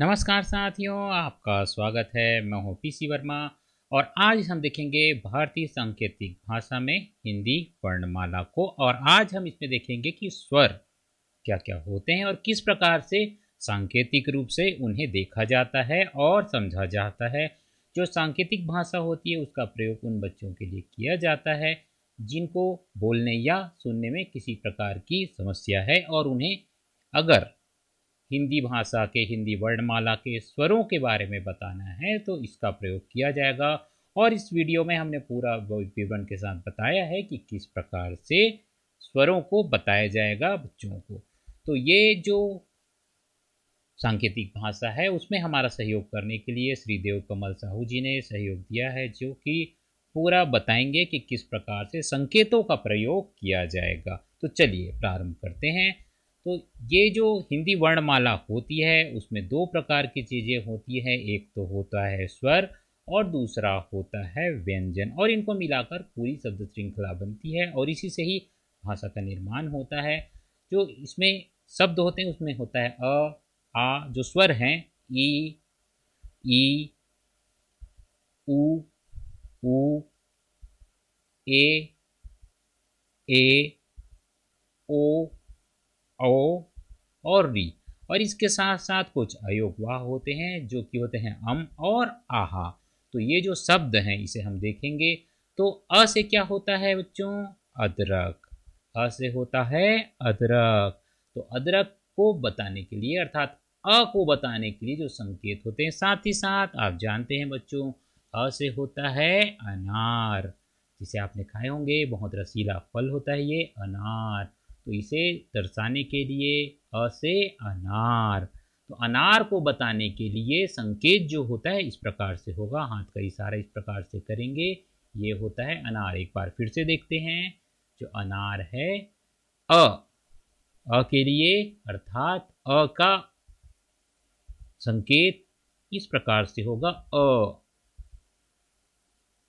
नमस्कार साथियों आपका स्वागत है मैं पी सी वर्मा और आज हम देखेंगे भारतीय सांकेतिक भाषा में हिंदी वर्णमाला को और आज हम इसमें देखेंगे कि स्वर क्या क्या होते हैं और किस प्रकार से सांकेतिक रूप से उन्हें देखा जाता है और समझा जाता है जो सांकेतिक भाषा होती है उसका प्रयोग उन बच्चों के लिए किया जाता है जिनको बोलने या सुनने में किसी प्रकार की समस्या है और उन्हें अगर हिंदी भाषा के हिंदी वर्णमाला के स्वरों के बारे में बताना है तो इसका प्रयोग किया जाएगा और इस वीडियो में हमने पूरा विवरण के साथ बताया है कि किस प्रकार से स्वरों को बताया जाएगा बच्चों को तो ये जो सांकेतिक भाषा है उसमें हमारा सहयोग करने के लिए श्री देव कमल साहू जी ने सहयोग दिया है जो कि पूरा बताएंगे कि किस प्रकार से संकेतों का प्रयोग किया जाएगा तो चलिए प्रारंभ करते हैं तो ये जो हिंदी वर्णमाला होती है उसमें दो प्रकार की चीज़ें होती है एक तो होता है स्वर और दूसरा होता है व्यंजन और इनको मिलाकर पूरी शब्द श्रृंखला बनती है और इसी से ही भाषा का निर्माण होता है जो इसमें शब्द होते हैं उसमें होता है अ आ जो स्वर हैं ई ई उ उ ए ए ओ ओ और री और इसके साथ साथ कुछ अयोगवाह होते हैं जो कि होते हैं अम और आहा तो ये जो शब्द हैं इसे हम देखेंगे तो अ से क्या होता है बच्चों अदरक अ से होता है अदरक तो अदरक को बताने के लिए अर्थात अ को बताने के लिए जो संकेत होते हैं साथ ही साथ आप जानते हैं बच्चों अ से होता है अनार जिसे आपने खाए होंगे बहुत रसीला फल होता है ये अनार तो इसे दर्शाने के लिए अ से अनार तो अनार को बताने के लिए संकेत जो होता है इस प्रकार से होगा हाथ का इशारा इस प्रकार से करेंगे ये होता है अनार एक बार फिर से देखते हैं जो अनार है अ अ के लिए अर्थात अ का संकेत इस प्रकार से होगा अ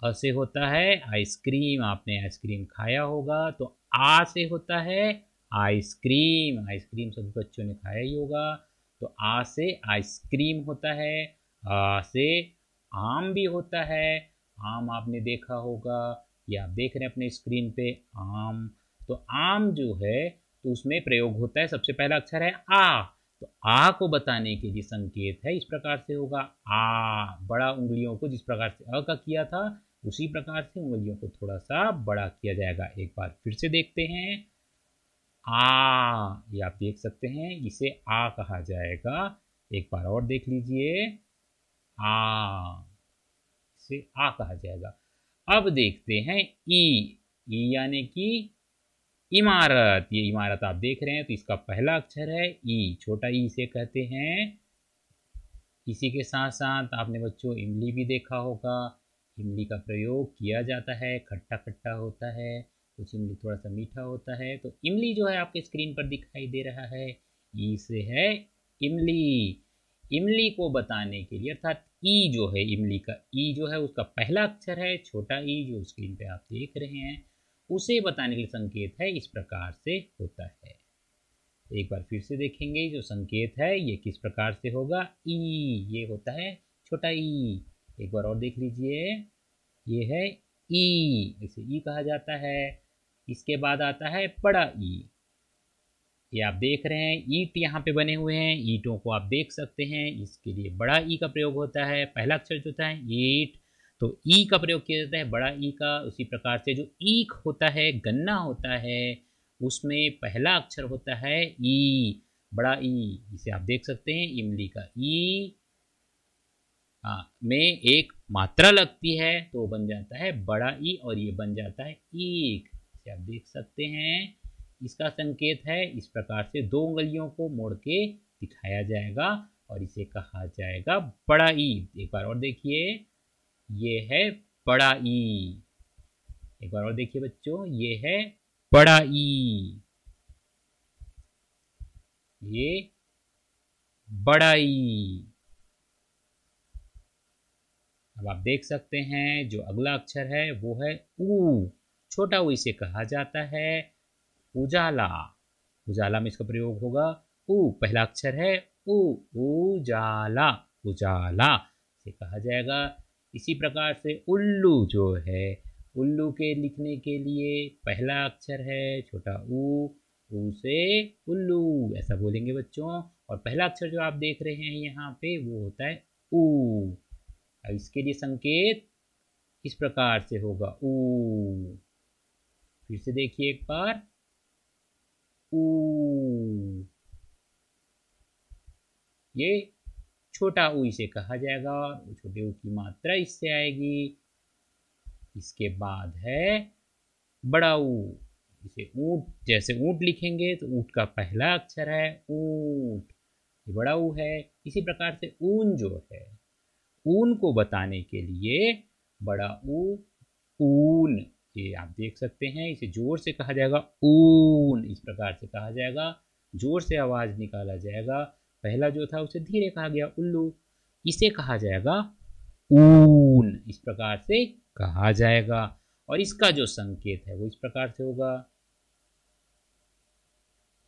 अ से होता है आइसक्रीम आपने आइसक्रीम खाया होगा तो आ से होता है आइसक्रीम आइसक्रीम सभी बच्चों ने खाया ही होगा तो आ से आइसक्रीम होता है आ से आम भी होता है आम आपने देखा होगा या आप देख रहे हैं अपने स्क्रीन पे आम तो आम जो है तो उसमें प्रयोग होता है सबसे पहला अक्षर अच्छा है आ तो आ को बताने के लिए संकेत है इस प्रकार से होगा आ बड़ा उंगलियों को जिस प्रकार से अ का किया था उसी प्रकार से उंगलियों को थोड़ा सा बड़ा किया जाएगा एक बार फिर से देखते हैं आ ये आप देख सकते हैं इसे आ कहा जाएगा एक बार और देख लीजिए आ इसे आ कहा जाएगा अब देखते हैं ई ई यानी कि इमारत ये इमारत आप देख रहे हैं तो इसका पहला अक्षर है ई छोटा ई इसे कहते हैं इसी के साथ साथ आपने बच्चों इमली भी देखा होगा इमली का प्रयोग किया जाता है खट्टा खट्टा होता है कुछ इमली थोड़ा सा मीठा होता है तो इमली जो है आपके स्क्रीन पर दिखाई दे रहा है इसे है इमली इमली को बताने के लिए अर्थात ई जो है इमली का ई जो है उसका पहला अक्षर है छोटा ई जो स्क्रीन पे आप देख रहे हैं उसे बताने के लिए संकेत है इस प्रकार से होता है एक बार फिर से देखेंगे जो संकेत है ये किस प्रकार से होगा ई ये होता है छोटा ई एक बार और देख लीजिए ये है ई इसे ई कहा जाता है इसके बाद आता है बड़ा ई ये आप देख रहे हैं ईट यहाँ पे बने हुए हैं ईटों को आप देख सकते हैं इसके लिए बड़ा ई का प्रयोग होता है पहला अक्षर जो होता है ईट तो ई का प्रयोग किया जाता है बड़ा ई का उसी प्रकार से जो ईख होता है गन्ना होता है उसमें पहला अक्षर होता है ई बड़ा ई इसे आप देख सकते हैं इमली का ई हाँ, में एक मात्रा लगती है तो बन जाता है बड़ा ई और ये बन जाता है ईख जैसे आप देख सकते हैं इसका संकेत है इस प्रकार से दो उंगलियों को मोड़ के दिखाया जाएगा और इसे कहा जाएगा बड़ा ई एक बार और देखिए ये है बड़ा ई एक बार और देखिए बच्चों ये है बड़ा ई ये बड़ा ई अब आप देख सकते हैं जो अगला अक्षर है वो है ऊ छोटा वो इसे कहा जाता है उजाला उजाला में इसका प्रयोग होगा उ पहला अक्षर है उ उजाला उजाला से कहा जाएगा इसी प्रकार से उल्लू जो है उल्लू के लिखने के लिए पहला अक्षर है छोटा उ ऊ से उल्लू ऐसा बोलेंगे बच्चों और पहला अक्षर जो आप देख रहे हैं यहाँ पे वो होता है उ इसके लिए संकेत इस प्रकार से होगा ऊ फिर से देखिए एक बार ऊ ये छोटा ऊ इसे कहा जाएगा छोटे ऊ की मात्रा इससे आएगी इसके बाद है बड़ा ऊ इसे ऊट जैसे ऊंट लिखेंगे तो ऊंट का पहला अक्षर है ऊट ये बड़ा ऊ है इसी प्रकार से ऊन जो है ऊन को बताने के लिए बड़ा ऊ ऊन ये आप देख सकते हैं इसे जोर से कहा जाएगा ऊन इस प्रकार से कहा जाएगा जोर से आवाज़ निकाला जाएगा पहला जो था उसे धीरे कहा गया उल्लू इसे कहा जाएगा ऊन इस प्रकार से कहा जाएगा और इसका जो संकेत है वो इस प्रकार से होगा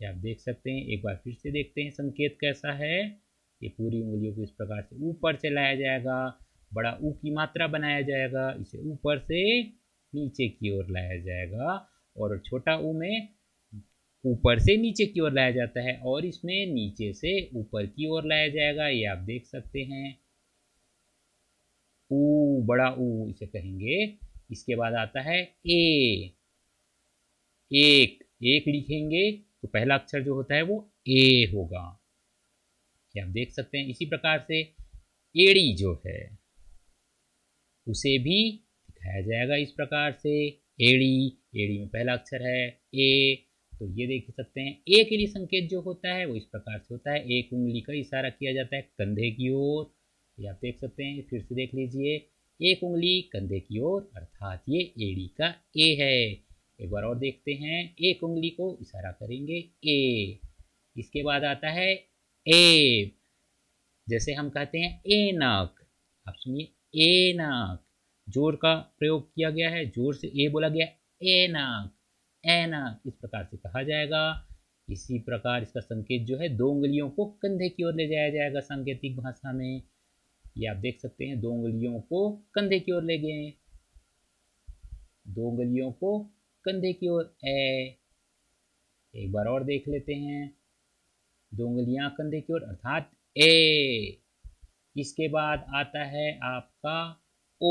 ये आप देख सकते हैं एक बार फिर से देखते हैं संकेत कैसा है ये पूरी उंगलियों को इस प्रकार से ऊपर से लाया जाएगा बड़ा ऊ की मात्रा बनाया जाएगा इसे ऊपर से नीचे की ओर लाया जाएगा और छोटा ऊ में ऊपर से नीचे की ओर लाया जाता है और इसमें नीचे से ऊपर की ओर लाया जाएगा ये आप देख सकते हैं ऊ बड़ा ऊ इसे कहेंगे इसके बाद आता है ए एक एक लिखेंगे तो पहला अक्षर जो होता है वो ए होगा ये आप देख सकते हैं इसी प्रकार से एड़ी जो है उसे भी दिखाया जाएगा इस प्रकार से एड़ी एड़ी में पहला अक्षर है ए तो ये देख सकते हैं ए के लिए संकेत जो होता है वो इस प्रकार से होता है एक उंगली का इशारा किया जाता है कंधे की ओर ये आप देख सकते हैं फिर से देख लीजिए एक उंगली कंधे की ओर अर्थात ये एड़ी का ए है एक बार और देखते हैं एक उंगली को इशारा करेंगे ए इसके बाद आता है ए जैसे हम कहते हैं ए नाक आप सुनिए ए नाक जोर का प्रयोग किया गया है जोर से ए बोला गया ए ए नाक इस प्रकार से कहा जाएगा इसी प्रकार इसका संकेत जो है दो उंगलियों को कंधे की ओर ले जाया जाएगा सांकेतिक भाषा में ये आप देख सकते हैं दो उंगलियों को कंधे की ओर ले गए दो उंगलियों को कंधे की ओर ए एक बार और देख लेते हैं दो उंगलियां कंधे की ओर अर्थात ए इसके बाद आता है आपका ओ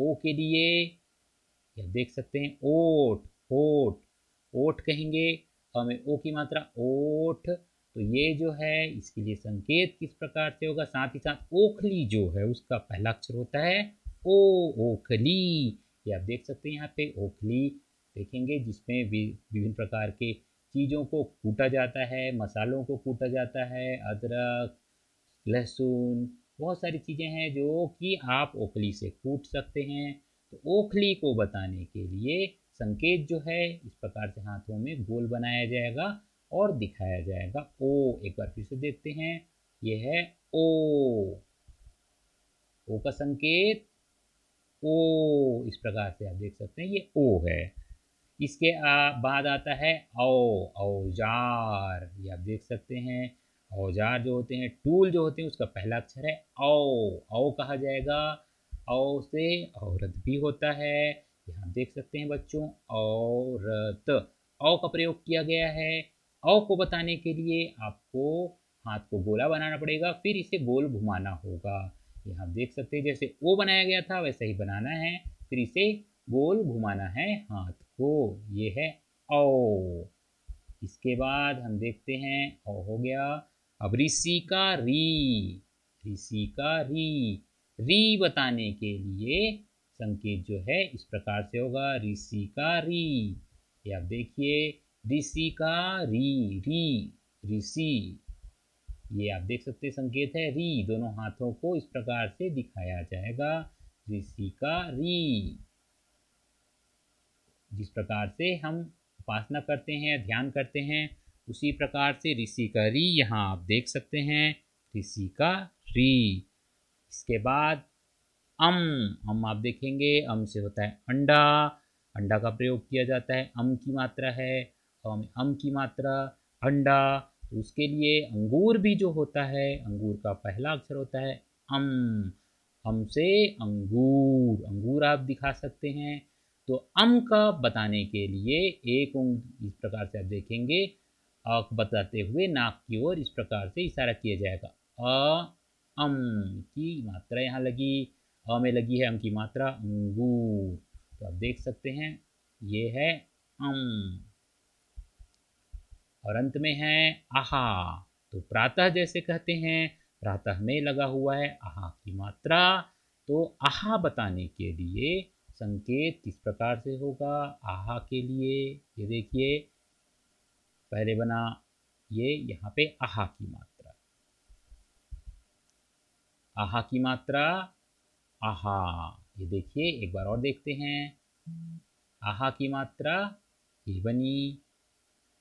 ओ के लिए या देख सकते हैं ओठ ओठ ओठ कहेंगे हमें ओ की मात्रा ओठ तो ये जो है इसके लिए संकेत किस प्रकार से होगा साथ ही साथ ओखली जो है उसका पहला अक्षर होता है ओ ओखली ये आप देख सकते हैं यहाँ पे ओखली देखेंगे जिसमें विभिन्न प्रकार के चीज़ों को कूटा जाता है मसालों को कूटा जाता है अदरक लहसुन बहुत सारी चीज़ें हैं जो कि आप ओखली से कूट सकते हैं तो ओखली को बताने के लिए संकेत जो है इस प्रकार से हाथों में गोल बनाया जाएगा और दिखाया जाएगा ओ एक बार फिर से देखते हैं यह है ओ ओ का संकेत ओ इस प्रकार से आप देख सकते हैं ये ओ है इसके आ, बाद आता है औ औजार ये आप देख सकते हैं औजार जो होते हैं टूल जो होते हैं उसका पहला अक्षर है औ औ कहा जाएगा औ से औरत भी होता है यहाँ देख सकते हैं बच्चों औरत औ का प्रयोग किया गया है औ को बताने के लिए आपको हाथ को गोला बनाना पड़ेगा फिर इसे गोल घुमाना होगा यहाँ देख सकते हैं जैसे ओ बनाया गया था वैसे ही बनाना है फिर इसे गोल घुमाना है हाथ को ये है औ इसके बाद हम देखते हैं औ हो गया अब ऋषि का री ऋषि का री री बताने के लिए संकेत जो है इस प्रकार से होगा ऋषि का री ये आप देखिए ऋषि का री री ऋषि ये आप देख सकते संकेत है री दोनों हाथों को इस प्रकार से दिखाया जाएगा ऋषि का री जिस प्रकार से हम उपासना करते हैं ध्यान करते हैं उसी प्रकार से ऋषि का री यहाँ आप देख सकते हैं ऋषि का री इसके बाद अम अम आप देखेंगे अम से होता है अंडा अंडा का प्रयोग किया जाता है अम की मात्रा है अम अम की मात्रा अंडा तो उसके लिए अंगूर भी जो होता है अंगूर का पहला अक्षर होता है अम अम से अंगूर अंगूर आप दिखा सकते हैं तो अम का बताने के लिए एक उंग इस प्रकार से आप देखेंगे अक बताते हुए नाक की ओर इस प्रकार से इशारा किया जाएगा अ अम की मात्रा यहाँ लगी अ में लगी है अम की मात्रा अंगूर तो आप देख सकते हैं ये है अम और अंत में है आहा तो प्रातः जैसे कहते हैं प्रातः में लगा हुआ है आहा की मात्रा तो आहा बताने के लिए संकेत किस प्रकार से होगा आहा के लिए ये देखिए पहले बना ये यहाँ पे आहा की मात्रा आहा की मात्रा आहा ये देखिए एक बार और देखते हैं आहा की मात्रा ये बनी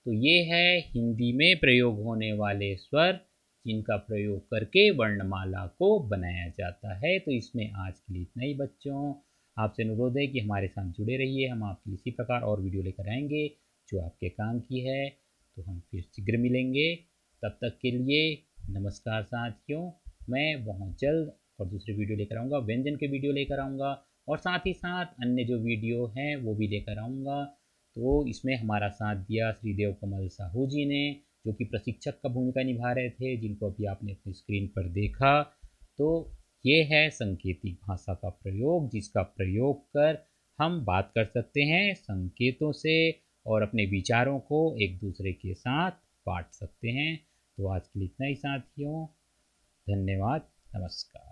तो ये है हिंदी में प्रयोग होने वाले स्वर जिनका प्रयोग करके वर्णमाला को बनाया जाता है तो इसमें आज के लिए इतना ही बच्चों आपसे अनुरोध है कि हमारे साथ जुड़े रहिए हम आपके इसी प्रकार और वीडियो लेकर आएंगे जो आपके काम की है तो हम फिर शीघ्र मिलेंगे तब तक के लिए नमस्कार साथियों मैं बहुत जल्द और दूसरे वीडियो लेकर आऊँगा व्यंजन के वीडियो लेकर आऊँगा और साथ ही साथ अन्य जो वीडियो हैं वो भी लेकर आऊँगा तो इसमें हमारा साथ दिया श्रीदेव कमल साहू जी ने जो कि प्रशिक्षक का भूमिका निभा रहे थे जिनको अभी आपने अपनी स्क्रीन पर देखा तो ये है संकेतिक भाषा का प्रयोग जिसका प्रयोग कर हम बात कर सकते हैं संकेतों से और अपने विचारों को एक दूसरे के साथ बांट सकते हैं तो आज के लिए इतना ही साथियों धन्यवाद नमस्कार